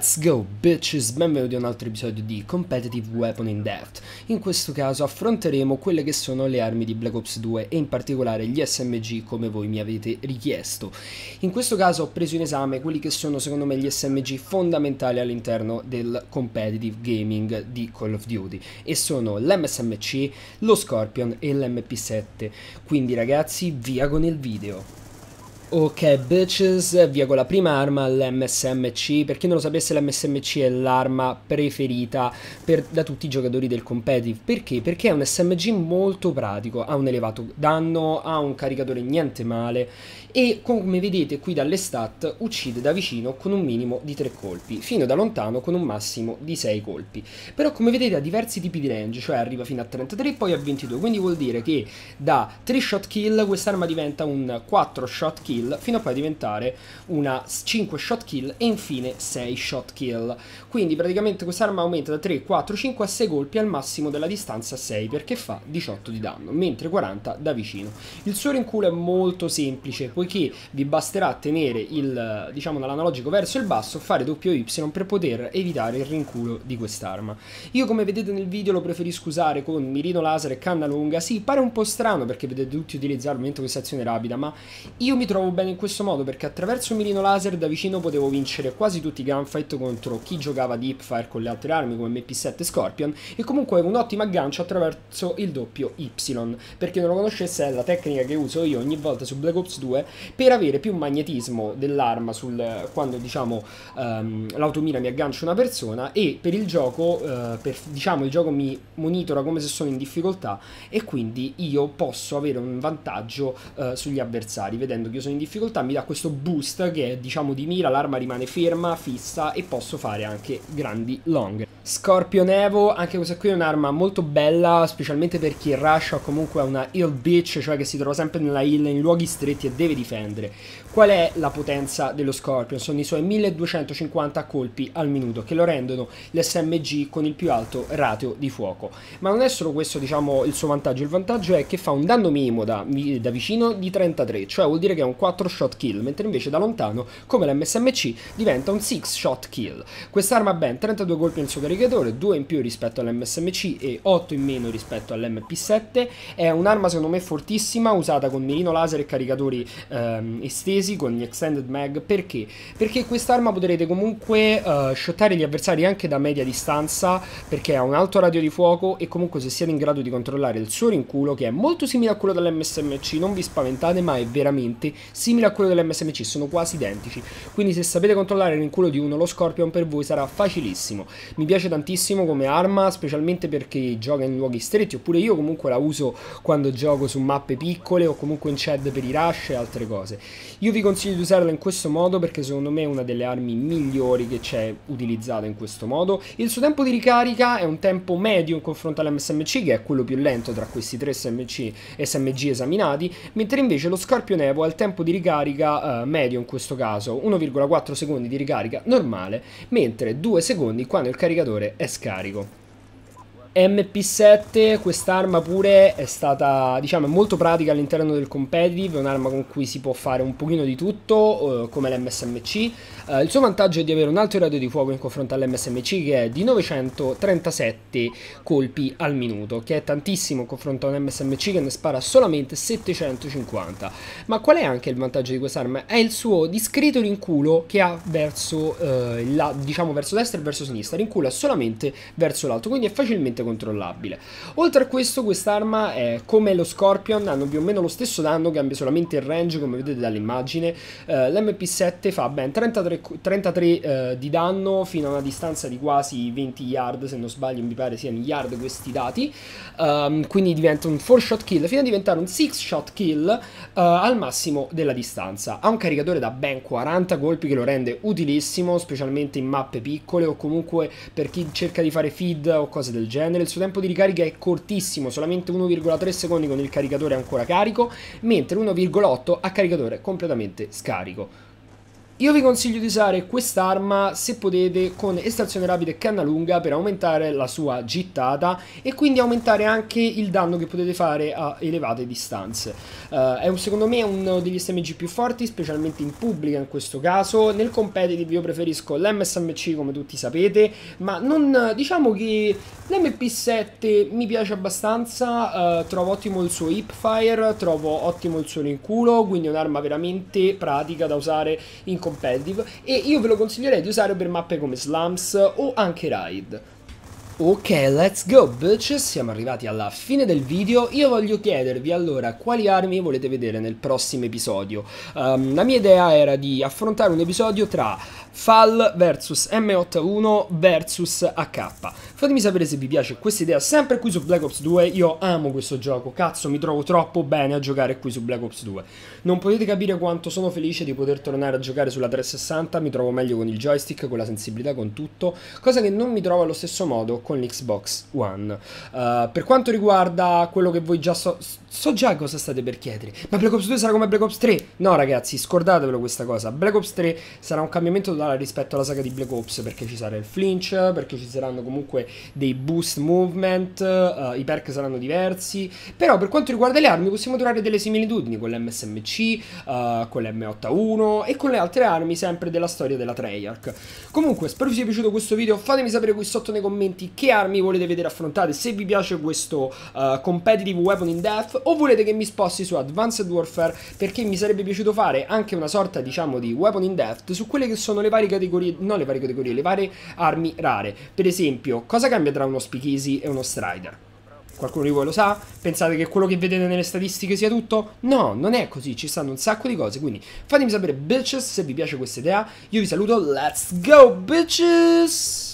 Let's go bitches, benvenuti a un altro episodio di Competitive Weapon in Depth. In questo caso affronteremo quelle che sono le armi di Black Ops 2 e in particolare gli SMG come voi mi avete richiesto. In questo caso ho preso in esame quelli che sono secondo me gli SMG fondamentali all'interno del competitive gaming di Call of Duty e sono l'MSMC, lo Scorpion e l'MP7. Quindi ragazzi via con il video. Ok, bitches, via con la prima arma, l'MSMC. Per chi non lo sapesse, l'MSMC è l'arma preferita per, da tutti i giocatori del competitive. Perché? Perché è un SMG molto pratico, ha un elevato danno, ha un caricatore niente male e come vedete qui dalle stat uccide da vicino con un minimo di 3 colpi, fino da lontano con un massimo di 6 colpi. Però come vedete ha diversi tipi di range, cioè arriva fino a 33 poi a 22, quindi vuol dire che da 3 shot kill quest'arma diventa un 4 shot kill fino a poi diventare una 5 shot kill e infine 6 shot kill. Quindi praticamente quest'arma aumenta da 3, 4, 5 a 6 colpi al massimo della distanza 6 perché fa 18 di danno, mentre 40 da vicino. Il suo rinculo è molto semplice, poiché vi basterà tenere il, diciamo, l'analogico verso il basso, fare doppio Y per poter evitare il rinculo di quest'arma. Io come vedete nel video lo preferisco usare con mirino laser e canna lunga, sì, pare un po' strano perché vedete tutti utilizzare al momento questa azione rapida, ma io mi trovo bene in questo modo perché attraverso mirino laser da vicino potevo vincere quasi tutti i gunfight contro chi giocava di hipfire con le altre armi come MP7 e Scorpion e comunque avevo un ottimo aggancio attraverso il doppio Y. Per chi non lo conoscesse è la tecnica che uso io ogni volta su Black Ops 2 per avere più magnetismo dell'arma sul, quando diciamo um, ehm, l'automira mi aggancia una persona e per il gioco, uh, per, diciamo il gioco mi monitora come se sono in difficoltà e quindi io posso avere un vantaggio uh, sugli avversari, vedendo che io sono in difficoltà mi dà questo boost che è diciamo di mira, l'arma rimane ferma, fissa e posso fare anche grandi long. Scorpion Evo, anche questa qui è un'arma molto bella, specialmente per chi rush o comunque ha una hill bitch, cioè che si trova sempre nella hill in luoghi stretti e deve difendere. Qual è la potenza dello Scorpion? Sono i suoi 1250 colpi al minuto che lo rendono l'SMG con il più alto ratio di fuoco. Ma non è solo questo diciamo, il suo vantaggio, il vantaggio è che fa un danno minimo da, da vicino di 33, cioè vuol dire che è un 4 shot kill, mentre invece da lontano come l'MSMC diventa un 6 shot kill. Quest'arma ha ben 32 colpi nel suo caricatore, 2 in più rispetto all'MSMC e 8 in meno rispetto all'MP7, è un'arma secondo me fortissima usata con mirino laser e caricatori ehm, estesi con gli extended mag. Perché? Perché quest'arma potrete comunque eh, shottare gli avversari anche da media distanza perché ha un alto radio di fuoco e comunque se siete in grado di controllare il suo rinculo che è molto simile a quello dell'MSMC, non vi spaventate ma è veramente simile a quello dell'MSMC, sono quasi identici. Quindi se sapete controllare il rinculo di uno, lo Scorpion per voi sarà facilissimo. Mi piace tantissimo come arma, specialmente perché gioca in luoghi stretti, oppure io comunque la uso quando gioco su mappe piccole o comunque in shed per i rush e altre altre cose. Io vi consiglio di usarla in questo modo perché secondo me è una delle armi migliori che c'è utilizzata in questo modo. Il suo tempo di ricarica è un tempo medio in confronto all'MSMC che è quello più lento tra questi tre SMC, SMG esaminati, mentre invece lo Scorpio Nevo ha il tempo di ricarica eh, medio in questo caso, 1,4 secondi di ricarica normale, mentre 2 secondi quando il caricatore è scarico. MP7, quest'arma pure è stata, diciamo, molto pratica all'interno del competitive, è un'arma con cui si può fare un pochino di tutto, eh, come l'MSMC. Eh, il suo vantaggio è di avere un alto raggio di fuoco in confronto all'MSMC che è di 937 colpi al minuto, che è tantissimo in confronto a un MSMC che ne spara solamente 750. Ma qual è anche il vantaggio di quest'arma? È il suo discreto rinculo che ha verso, eh, la, diciamo, verso destra e verso sinistra, rincula solamente verso l'alto, quindi è facilmente facilmente controllabile. Oltre a questo quest'arma è come lo Scorpion, hanno più o meno lo stesso danno, cambia solamente il range come vedete dall'immagine. Eh, L'MP7 fa ben 33, 33 eh, di danno fino a una distanza di quasi 20 yard, se non sbaglio mi pare siano yard questi dati, um, quindi diventa un 4 shot kill fino a diventare un 6 shot kill uh, al massimo della distanza. Ha un caricatore da ben 40 colpi che lo rende utilissimo, specialmente in mappe piccole o comunque per chi cerca di fare feed o cose del genere il suo tempo di ricarica è cortissimo, solamente 1,3 secondi con il caricatore ancora carico, mentre 1,8 a caricatore completamente scarico. Io vi consiglio di usare quest'arma se potete con estrazione rapida e canna lunga per aumentare la sua gittata e quindi aumentare anche il danno che potete fare a elevate distanze. Uh, è un, secondo me uno degli SMG più forti, specialmente in pubblica in questo caso. Nel competitive io preferisco l'MSMC come tutti sapete, ma non diciamo che L'MP7 mi piace abbastanza, eh, trovo ottimo il suo hipfire, trovo ottimo il suo rinculo, quindi è un'arma veramente pratica da usare in competitive e io ve lo consiglierei di usare per mappe come slums o anche raid. Ok, let's go bitch, siamo arrivati alla fine del video, io voglio chiedervi allora quali armi volete vedere nel prossimo episodio. Um, la mia idea era di affrontare un episodio tra Fall vs M81 vs AK. Fatemi sapere se vi piace questa idea sempre qui su Black Ops 2, io amo questo gioco, cazzo mi trovo troppo bene a giocare qui su Black Ops 2. Non potete capire quanto sono felice di poter tornare a giocare sulla 360, mi trovo meglio con il joystick, con la sensibilità, con tutto, cosa che non mi trovo allo stesso modo con l'Xbox One. Uh, per quanto riguarda quello che voi già so, so già cosa state per chiedere, ma Black Ops 2 sarà come Black Ops 3? No ragazzi, scordatevelo questa cosa, Black Ops 3 sarà un cambiamento totale rispetto alla saga di Black Ops, perché ci sarà il flinch, perché ci saranno comunque dei boost movement, uh, i perk saranno diversi, però per quanto riguarda le armi possiamo trovare delle similitudini con l'MSMC, uh, eh, con l'M81 e con le altre armi sempre della storia della Treyarch. Comunque spero vi sia piaciuto questo video, fatemi sapere qui sotto nei commenti che armi volete vedere affrontate, se vi piace questo uh, competitive weapon in death o volete che mi sposti su Advanced Warfare perché mi sarebbe piaciuto fare anche una sorta diciamo di weapon in death su quelle che sono le varie categorie, non le varie categorie, le varie armi rare. Per esempio, cosa cosa cambia tra uno speakeasy e uno strider? Qualcuno di voi lo sa? Pensate che quello che vedete nelle statistiche sia tutto? No, non è così, ci stanno un sacco di cose, quindi fatemi sapere bitches se vi piace questa idea. Io vi saluto, let's go bitches!